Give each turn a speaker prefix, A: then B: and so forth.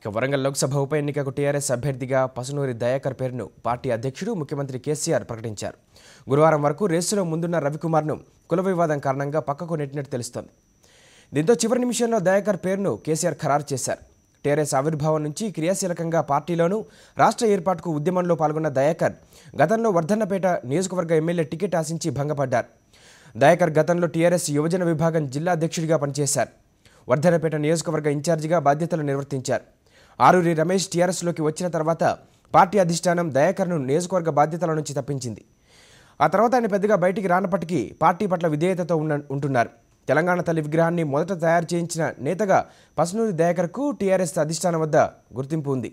A: ఇక వరంగల్ లోక్సభ ఉప ఎన్నికకు టీఆర్ఎస్ అభ్యర్థిగా పసునూరి దయాకర్ పేరును పార్టీ అధ్యక్షుడు ముఖ్యమంత్రి కేసీఆర్ ప్రకటించారు గురువారం వరకు రేసులో ముందున్న రవికుమార్ను కుల వివాదం కారణంగా పక్కకు నెట్టినట్టు తెలుస్తోంది దీంతో చివరి నిమిషంలో దయాకర్ పేరును కేసీఆర్ ఖరారు చేశారు టీఆర్ఎస్ ఆవిర్భావం నుంచి క్రియాశీలకంగా పార్టీలోనూ రాష్ట్ర ఏర్పాటుకు ఉద్యమంలో పాల్గొన్న దయాకర్ గతంలో వర్ధన్నపేట నియోజకవర్గ ఎమ్మెల్యే టికెట్ ఆశించి భంగపడ్డారు దయాకర్ గతంలో టీఆర్ఎస్ యువజన విభాగం జిల్లా అధ్యక్షుడిగా పనిచేశారు వర్ధన్నపేట నియోజకవర్గ ఇన్ఛార్జిగా బాధ్యతలు నిర్వర్తించారు ఆరూరి రమేష్ టీఆర్ఎస్లోకి వచ్చిన తర్వాత పార్టీ అధిష్టానం దయాకర్ను నియోజకవర్గ బాధ్యతల నుంచి తప్పించింది ఆ తర్వాత ఆయన పెద్దగా బయటికి రానప్పటికీ పార్టీ పట్ల విధేయతతో ఉన్న ఉంటున్నారు తెలంగాణ తల్లి విగ్రహాన్ని మొదట తయారు చేయించిన నేతగా పసునూరి దయాకర్కు టీఆర్ఎస్ అధిష్టానం వద్ద గుర్తింపు ఉంది